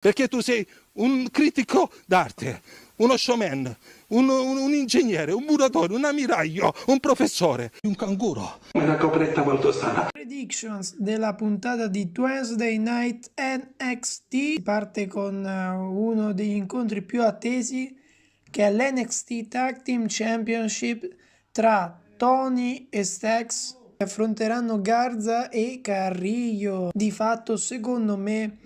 Perché tu sei un critico d'arte, uno showman, un, un, un ingegnere, un muratore, un ammiraglio, un professore, un canguro. Una copretta molto strana. Predictions della puntata di Wednesday Night NXT. Si parte con eh, uno degli incontri più attesi che è l'NXT Tag Team Championship tra Tony e Stax affronteranno Garza e Carrillo. Di fatto, secondo me,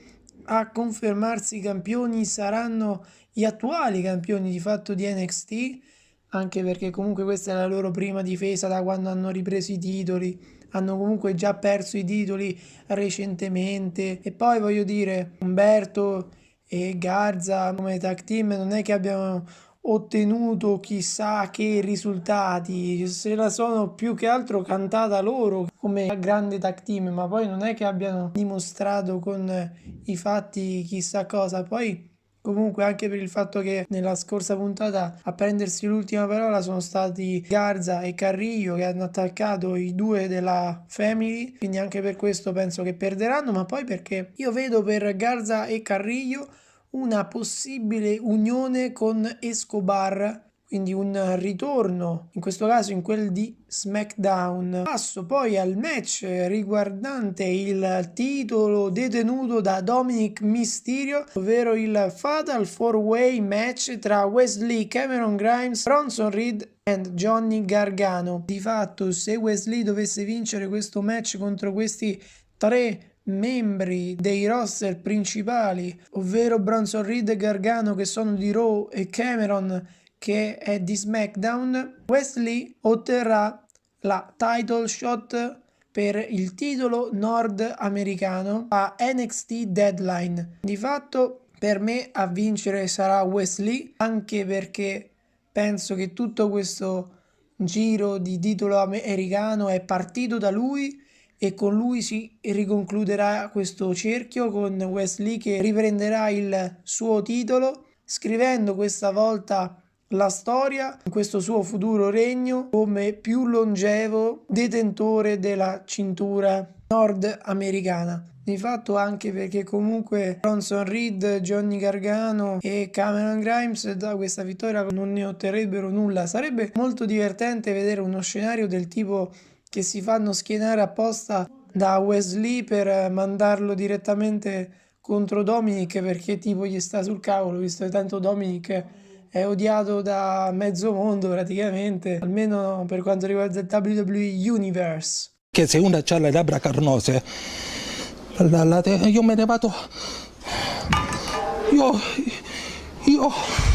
a confermarsi campioni saranno gli attuali campioni di fatto di NXT, anche perché comunque questa è la loro prima difesa da quando hanno ripreso i titoli, hanno comunque già perso i titoli recentemente e poi voglio dire Umberto e Garza come tag team non è che abbiano ottenuto chissà che risultati, se la sono più che altro cantata loro come grande tag team, ma poi non è che abbiano dimostrato con i fatti chissà cosa. Poi comunque anche per il fatto che nella scorsa puntata a prendersi l'ultima parola sono stati Garza e Carrillo che hanno attaccato i due della Family, quindi anche per questo penso che perderanno, ma poi perché io vedo per Garza e Carrillo una possibile unione con Escobar, quindi un ritorno, in questo caso in quel di SmackDown. Passo poi al match riguardante il titolo detenuto da Dominic Mysterio, ovvero il Fatal 4-Way match tra Wesley, Cameron Grimes, Bronson Reed e Johnny Gargano. Di fatto, se Wesley dovesse vincere questo match contro questi tre membri dei roster principali, ovvero Bronson Reed e Gargano che sono di Raw e Cameron che è di SmackDown, Wesley otterrà la title shot per il titolo nordamericano a NXT Deadline. Di fatto per me a vincere sarà Wesley, anche perché penso che tutto questo giro di titolo americano è partito da lui e con lui si riconcluderà questo cerchio con Wesley che riprenderà il suo titolo scrivendo questa volta la storia in questo suo futuro regno come più longevo detentore della cintura nordamericana. Di fatto anche perché comunque Bronson Reed, Johnny Gargano e Cameron Grimes da questa vittoria non ne otterrebbero nulla. Sarebbe molto divertente vedere uno scenario del tipo che si fanno schienare apposta da Wesley per eh, mandarlo direttamente contro Dominic perché tipo gli sta sul cavolo, visto che tanto Dominic è odiato da mezzo mondo praticamente, almeno per quanto riguarda il WWE Universe. Che se una ha le labbra carnose, la, la, io me ne vado... Io... Io...